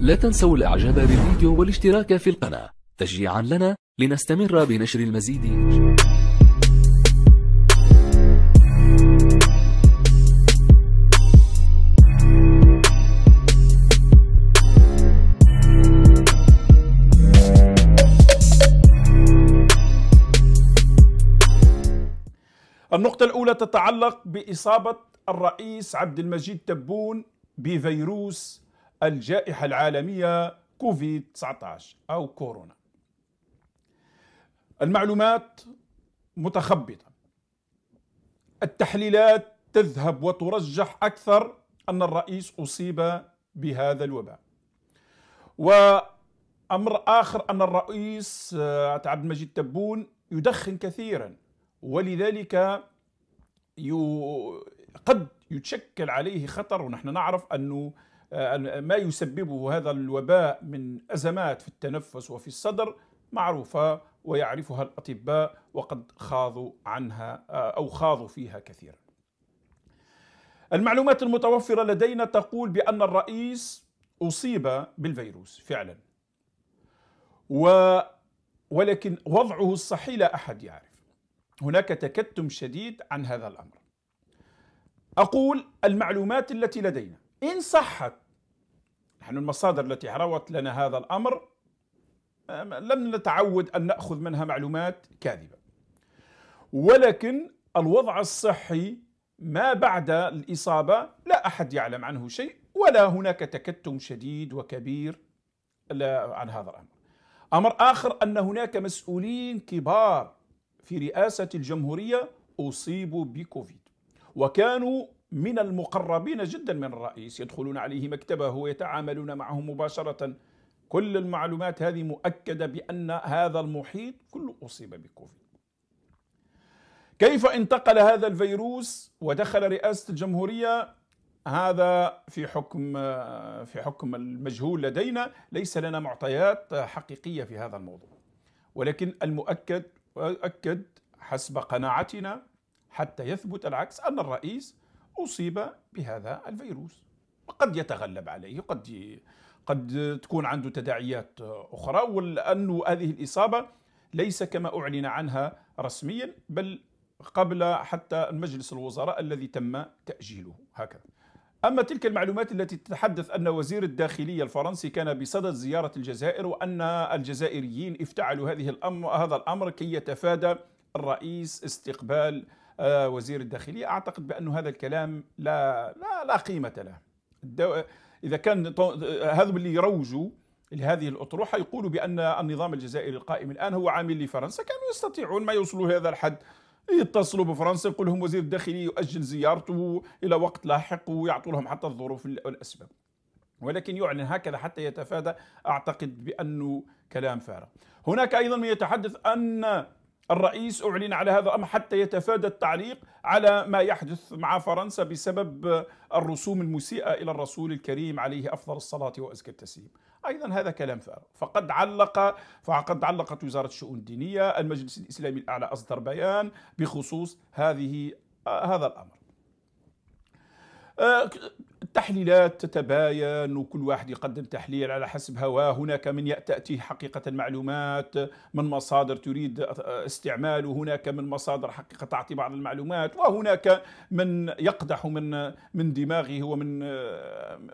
لا تنسوا الإعجاب بالفيديو والاشتراك في القناة تشجيعا لنا لنستمر بنشر المزيد النقطة الأولى تتعلق بإصابة الرئيس عبد المجيد تبون بفيروس الجائحة العالمية كوفيد 19 أو كورونا المعلومات متخبطة التحليلات تذهب وترجح أكثر أن الرئيس أصيب بهذا الوباء وأمر آخر أن الرئيس آه، عبد المجيد تبون يدخن كثيرا ولذلك قد يتشكل عليه خطر ونحن نعرف أنه آه، ما يسببه هذا الوباء من أزمات في التنفس وفي الصدر معروفة ويعرفها الأطباء وقد خاضوا عنها آه، أو خاضوا فيها كثيرا المعلومات المتوفرة لدينا تقول بأن الرئيس أصيب بالفيروس فعلا و ولكن وضعه الصحي لا أحد يعرف هناك تكتم شديد عن هذا الأمر أقول المعلومات التي لدينا إن صحت نحن المصادر التي روت لنا هذا الأمر لم نتعود أن نأخذ منها معلومات كاذبة ولكن الوضع الصحي ما بعد الإصابة لا أحد يعلم عنه شيء ولا هناك تكتم شديد وكبير عن هذا الأمر أمر آخر أن هناك مسؤولين كبار في رئاسة الجمهورية أصيبوا بكوفيد وكانوا من المقربين جدا من الرئيس يدخلون عليه مكتبه ويتعاملون معه مباشرة كل المعلومات هذه مؤكدة بأن هذا المحيط كله أصيب بكوفيد كيف انتقل هذا الفيروس ودخل رئاسة الجمهورية هذا في حكم في حكم المجهول لدينا ليس لنا معطيات حقيقية في هذا الموضوع ولكن المؤكد أكد حسب قناعتنا حتى يثبت العكس أن الرئيس أصيب بهذا الفيروس قد يتغلب عليه قد قد تكون عنده تداعيات أخرى ولأن هذه الإصابة ليس كما أعلن عنها رسميا بل قبل حتى مجلس الوزراء الذي تم تأجيله هكذا أما تلك المعلومات التي تتحدث أن وزير الداخلية الفرنسي كان بصدد زيارة الجزائر وأن الجزائريين افتعلوا هذه الأمر هذا الأمر كي يتفادى الرئيس استقبال آه، وزير الداخلية أعتقد بأن هذا الكلام لا لا, لا قيمة له إذا كان هذا اللي يروجوا لهذه الأطروحة يقولوا بأن النظام الجزائري القائم الآن هو عامل لفرنسا كانوا يستطيعون ما يوصلوا لهذا الحد يتصلوا بفرنسا يقول لهم وزير الداخلية يؤجل زيارته إلى وقت لاحق ويعطوا لهم حتى الظروف والأسباب ولكن يعلن هكذا حتى يتفادى أعتقد بأنه كلام فارغ هناك أيضا من يتحدث أن الرئيس أعلن على هذا الأمر حتى يتفادى التعليق على ما يحدث مع فرنسا بسبب الرسوم المسيئة إلى الرسول الكريم عليه أفضل الصلاة وأزكى التسليم أيضا هذا كلام فارغ فقد علق فقد علقت وزارة الشؤون الدينية المجلس الإسلامي الأعلى أصدر بيان بخصوص هذه هذا الأمر التحليلات تتباين وكل واحد يقدم تحليل على حسب هواه هناك من تأتيه حقيقة المعلومات من مصادر تريد استعماله هناك من مصادر حقيقة تعطي بعض المعلومات وهناك من يقدح من من دماغه ومن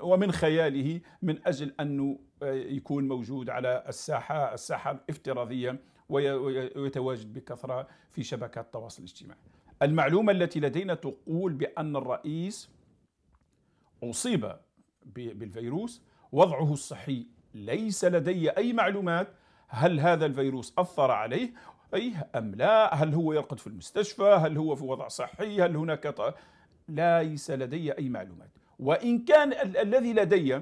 ومن خياله من أجل أنه يكون موجود على الساحة الساحة الافتراضية ويتواجد بكثرة في شبكات التواصل الاجتماعي المعلومة التي لدينا تقول بأن الرئيس أصيب بالفيروس وضعه الصحي ليس لدي أي معلومات هل هذا الفيروس أثر عليه أي أم لا هل هو يرقد في المستشفى هل هو في وضع صحي هل هناك ط... ليس لدي أي معلومات وإن كان ال- الذي لدي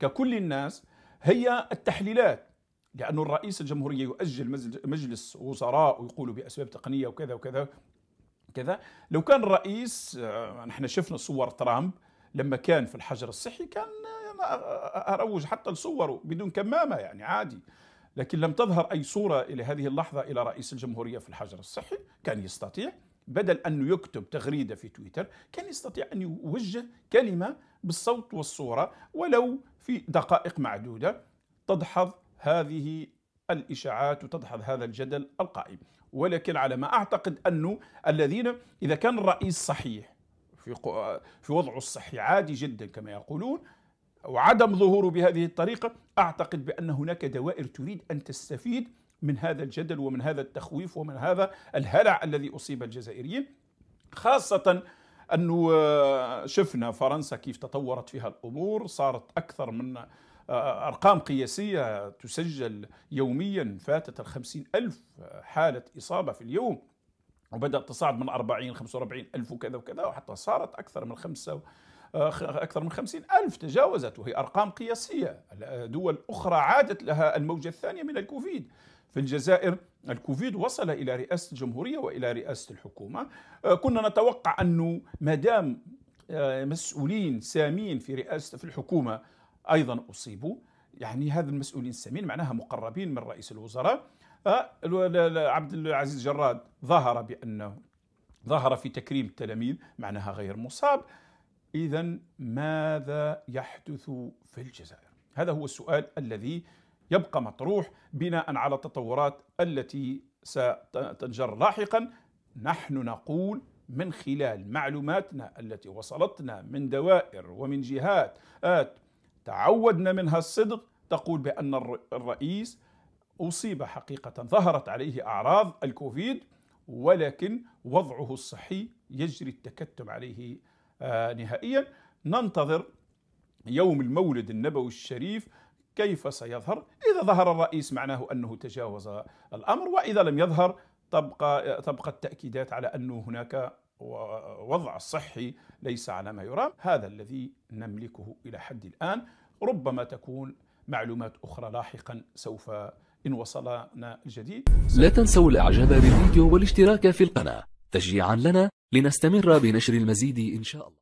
ككل الناس هي التحليلات لأن الرئيس الجمهورية يؤجل مجلس وزراء ويقول بأسباب تقنية وكذا وكذا كذا لو كان الرئيس آه، نحن شفنا صور ترامب لما كان في الحجر الصحي كان آه، آه، اروج حتى لصوره بدون كمامه يعني عادي لكن لم تظهر اي صوره الى هذه اللحظه الى رئيس الجمهوريه في الحجر الصحي كان يستطيع بدل انه يكتب تغريده في تويتر كان يستطيع ان يوجه كلمه بالصوت والصوره ولو في دقائق معدوده تدحض هذه الاشاعات وتدحض هذا الجدل القائم ولكن على ما اعتقد انه الذين اذا كان الرئيس صحيح في في وضعه الصحي عادي جدا كما يقولون وعدم ظهوره بهذه الطريقه اعتقد بان هناك دوائر تريد ان تستفيد من هذا الجدل ومن هذا التخويف ومن هذا الهلع الذي اصيب الجزائريين خاصه انه آه، شفنا فرنسا كيف تطورت فيها الامور صارت اكثر من آه، ارقام قياسيه تسجل يوميا فاتت الخمسين الف آه، حاله اصابه في اليوم وبدات تصعد من 40 45 الف وكذا وكذا وحتى صارت اكثر من خمسة آه، أكثر من 50 ألف تجاوزت وهي أرقام قياسية آه، دول أخرى عادت لها الموجة الثانية من الكوفيد في الجزائر الكوفيد وصل إلى رئاسة الجمهورية وإلى رئاسة الحكومة آه، كنا نتوقع أنه ما دام مسؤولين سامين في رئاسة في الحكومة أيضا أصيبوا يعني هذا المسؤولين السامين معناها مقربين من رئيس الوزراء أه، عبد العزيز جراد ظهر بأنه ظهر في تكريم التلاميذ معناها غير مصاب إذا ماذا يحدث في الجزائر؟ هذا هو السؤال الذي يبقى مطروح بناء على التطورات التي ستنجر لاحقا نحن نقول من خلال معلوماتنا التي وصلتنا من دوائر ومن جهات تعودنا منها الصدق تقول بأن الرئيس أصيب حقيقة ظهرت عليه أعراض الكوفيد ولكن وضعه الصحي يجري التكتم عليه آه، نهائيا ننتظر يوم المولد النبوي الشريف كيف سيظهر إذا ظهر الرئيس معناه أنه تجاوز الأمر وإذا لم يظهر تبقى, تبقى التأكيدات على أنه هناك وضع صحي ليس على ما يرام هذا الذي نملكه إلى حد الآن ربما تكون معلومات أخرى لاحقا سوف إن وصلنا الجديد لا تنسوا الإعجاب بالفيديو والاشتراك في القناة تشجيعا لنا لنستمر بنشر المزيد إن شاء الله